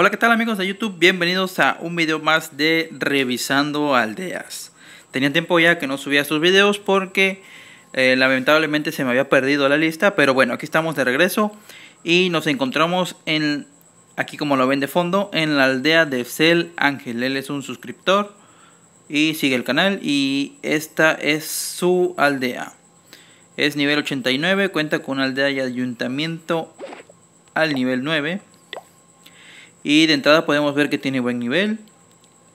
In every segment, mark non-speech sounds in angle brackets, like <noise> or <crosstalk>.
Hola, ¿qué tal amigos de YouTube? Bienvenidos a un video más de Revisando Aldeas. Tenía tiempo ya que no subía sus videos porque eh, lamentablemente se me había perdido la lista, pero bueno, aquí estamos de regreso y nos encontramos en, aquí como lo ven de fondo, en la aldea de Cel Ángel. Él es un suscriptor y sigue el canal y esta es su aldea. Es nivel 89, cuenta con aldea y ayuntamiento al nivel 9 y de entrada podemos ver que tiene buen nivel.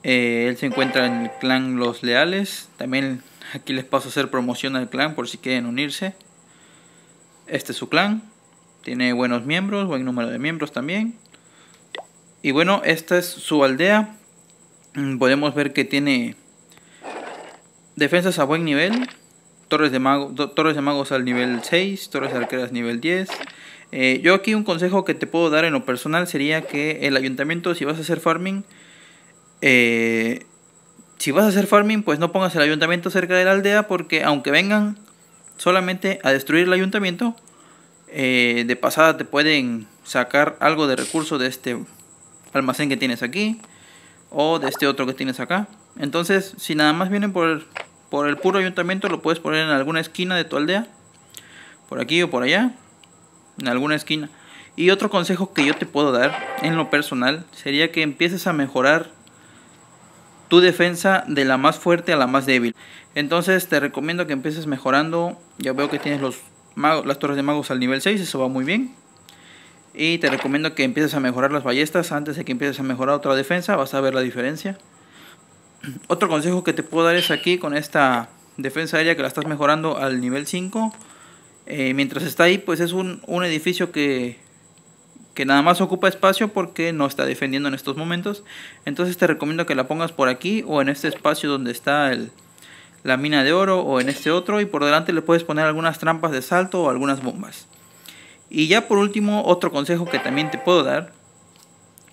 Eh, él se encuentra en el clan Los Leales. También aquí les paso a hacer promoción al clan por si quieren unirse. Este es su clan. Tiene buenos miembros, buen número de miembros también. Y bueno, esta es su aldea. Mm, podemos ver que tiene defensas a buen nivel. Torres de, mago, torres de magos al nivel 6, torres de arqueras nivel 10, eh, yo aquí un consejo que te puedo dar en lo personal sería que el ayuntamiento, si vas a hacer farming, eh, si vas a hacer farming, pues no pongas el ayuntamiento cerca de la aldea porque aunque vengan solamente a destruir el ayuntamiento, eh, de pasada te pueden sacar algo de recurso de este almacén que tienes aquí o de este otro que tienes acá. Entonces, si nada más vienen por por el puro ayuntamiento, lo puedes poner en alguna esquina de tu aldea, por aquí o por allá, en alguna esquina. Y otro consejo que yo te puedo dar en lo personal sería que empieces a mejorar tu defensa de la más fuerte a la más débil. Entonces te recomiendo que empieces mejorando. Ya veo que tienes los las torres de magos al nivel 6, eso va muy bien. Y te recomiendo que empieces a mejorar las ballestas antes de que empieces a mejorar otra defensa, vas a ver la diferencia. Otro consejo que te puedo dar es aquí con esta defensa aérea que la estás mejorando al nivel 5 eh, mientras está ahí, pues es un, edificio que, que nada más ocupa espacio porque no está defendiendo en estos momentos. Entonces te recomiendo que la pongas por aquí o en este espacio donde está el, la mina de oro o en este otro y por delante le puedes poner algunas trampas de salto o algunas bombas. Y ya por último, otro consejo que también te puedo dar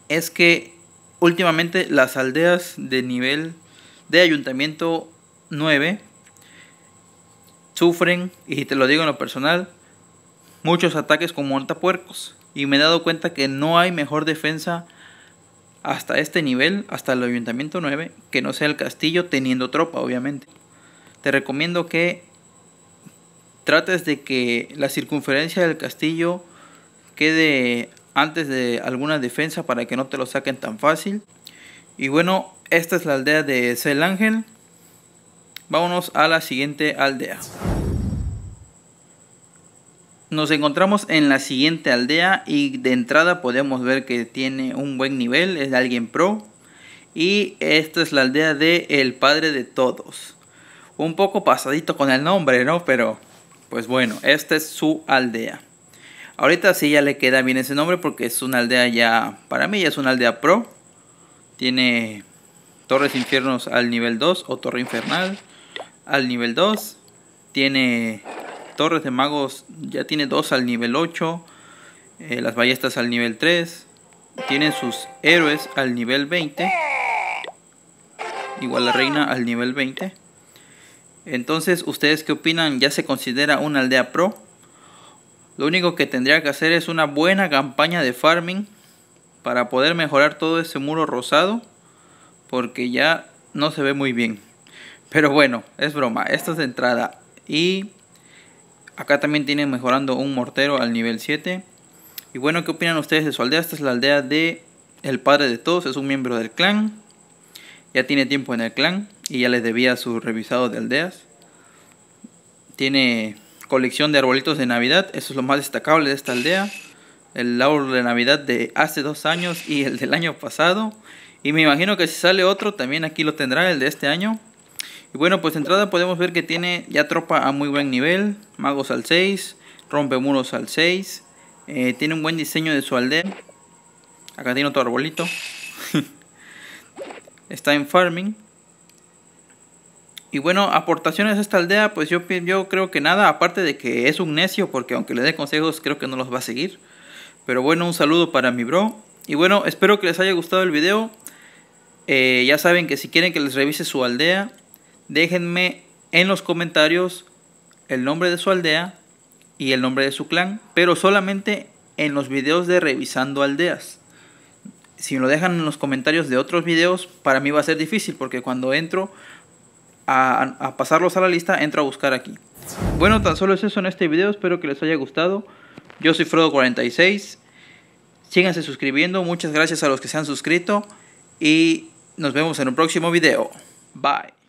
es que últimamente las aldeas de nivel de ayuntamiento 9 sufren, y te lo digo en lo personal, muchos ataques con montapuercos. Y me he dado cuenta que no hay mejor defensa hasta este nivel, hasta el Ayuntamiento 9, que no sea el castillo teniendo tropa, obviamente. Te recomiendo que trates de que la circunferencia del castillo quede antes de alguna defensa para que no te lo saquen tan fácil. Y bueno, esta es la aldea de Cel Ángel. Vámonos a la siguiente aldea. Nos encontramos en la siguiente aldea y de entrada podemos ver que tiene un buen nivel, es de alguien pro. Y esta es la aldea de El Padre de Todos. Un poco pasadito con el nombre, ¿no? Pero pues bueno, esta es su aldea. Ahorita sí ya le queda bien ese nombre porque es una aldea ya, para mí ya es una aldea pro. Tiene torres infiernos al nivel 2 o torre infernal al nivel 2. Tiene torres de magos, ya tiene dos al nivel 8. Eh, las ballestas al nivel 3. Tiene sus héroes al nivel 20. Igual la reina al nivel 20. Entonces, ¿ustedes qué opinan? ¿Ya se considera una aldea pro? Lo único que tendría que hacer es una buena campaña de farming para poder mejorar todo ese muro rosado porque ya no se ve muy bien. Pero bueno, es broma. Esto es de entrada. Y acá también tienen mejorando un mortero al nivel 7. Y bueno, ¿qué opinan ustedes de su aldea? Esta es la aldea de el padre de todos. Es un miembro del clan. Ya tiene tiempo en el clan. Y ya les debía su revisado de aldeas. Tiene colección de arbolitos de Navidad. Eso es lo más destacable de esta aldea. El laurel de Navidad de hace dos años y el del año pasado. Y me imagino que si sale otro también aquí lo tendrá, el de este año. Y bueno, pues de entrada podemos ver que tiene ya tropa a muy buen nivel. Magos al 6, Rompe muros al 6. Eh, tiene un buen diseño de su aldea. Acá tiene otro arbolito. <laughs> Está en farming. Y bueno, aportaciones a esta aldea, pues yo, yo creo que nada, aparte de que es un necio, porque aunque le dé consejos, creo que no los va a seguir. Pero bueno, un saludo para mi bro. Y bueno, espero que les haya gustado el video. Eh, ya saben que si quieren que les revise su aldea, Déjenme en los comentarios el nombre de su aldea y el nombre de su clan, pero solamente en los videos de revisando aldeas. Si lo dejan en los comentarios de otros videos, para mí va a ser difícil porque cuando entro a, a pasarlos a la lista, entro a buscar aquí. Bueno, tan solo es eso en este video, espero que les haya gustado. Yo soy Frodo46, síganse suscribiendo, muchas gracias a los que se han suscrito y nos vemos en un próximo video. Bye.